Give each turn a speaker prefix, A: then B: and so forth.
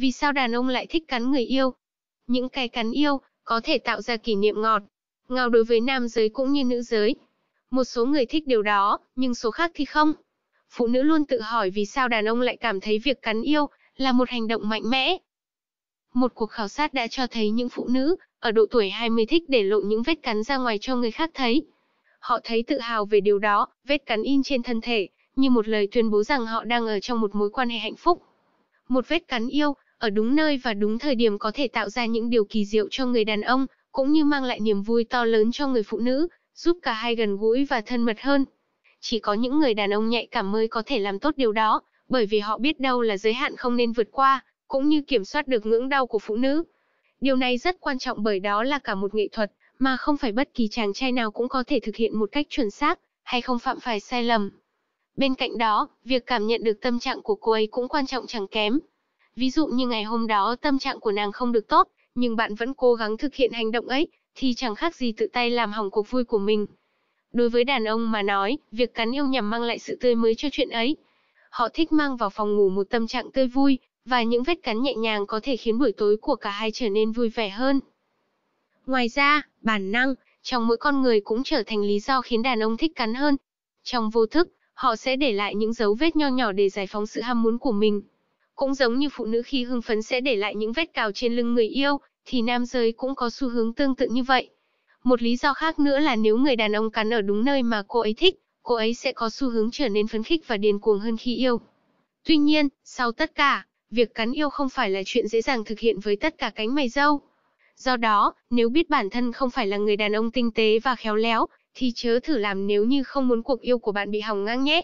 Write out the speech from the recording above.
A: Vì sao đàn ông lại thích cắn người yêu? Những cái cắn yêu, có thể tạo ra kỷ niệm ngọt. Ngào đối với nam giới cũng như nữ giới. Một số người thích điều đó, nhưng số khác thì không. Phụ nữ luôn tự hỏi vì sao đàn ông lại cảm thấy việc cắn yêu là một hành động mạnh mẽ. Một cuộc khảo sát đã cho thấy những phụ nữ ở độ tuổi 20 thích để lộ những vết cắn ra ngoài cho người khác thấy. Họ thấy tự hào về điều đó, vết cắn in trên thân thể, như một lời tuyên bố rằng họ đang ở trong một mối quan hệ hạnh phúc. Một vết cắn yêu ở đúng nơi và đúng thời điểm có thể tạo ra những điều kỳ diệu cho người đàn ông, cũng như mang lại niềm vui to lớn cho người phụ nữ, giúp cả hai gần gũi và thân mật hơn. Chỉ có những người đàn ông nhạy cảm mới có thể làm tốt điều đó, bởi vì họ biết đâu là giới hạn không nên vượt qua, cũng như kiểm soát được ngưỡng đau của phụ nữ. Điều này rất quan trọng bởi đó là cả một nghệ thuật, mà không phải bất kỳ chàng trai nào cũng có thể thực hiện một cách chuẩn xác, hay không phạm phải sai lầm. Bên cạnh đó, việc cảm nhận được tâm trạng của cô ấy cũng quan trọng chẳng kém. Ví dụ như ngày hôm đó tâm trạng của nàng không được tốt, nhưng bạn vẫn cố gắng thực hiện hành động ấy, thì chẳng khác gì tự tay làm hỏng cuộc vui của mình. Đối với đàn ông mà nói, việc cắn yêu nhằm mang lại sự tươi mới cho chuyện ấy. Họ thích mang vào phòng ngủ một tâm trạng tươi vui, và những vết cắn nhẹ nhàng có thể khiến buổi tối của cả hai trở nên vui vẻ hơn. Ngoài ra, bản năng, trong mỗi con người cũng trở thành lý do khiến đàn ông thích cắn hơn. Trong vô thức, họ sẽ để lại những dấu vết nho nhỏ để giải phóng sự ham muốn của mình. Cũng giống như phụ nữ khi hưng phấn sẽ để lại những vết cào trên lưng người yêu, thì nam giới cũng có xu hướng tương tự như vậy. Một lý do khác nữa là nếu người đàn ông cắn ở đúng nơi mà cô ấy thích, cô ấy sẽ có xu hướng trở nên phấn khích và điên cuồng hơn khi yêu. Tuy nhiên, sau tất cả, việc cắn yêu không phải là chuyện dễ dàng thực hiện với tất cả cánh mày râu. Do đó, nếu biết bản thân không phải là người đàn ông tinh tế và khéo léo, thì chớ thử làm nếu như không muốn cuộc yêu của bạn bị hỏng ngang nhé.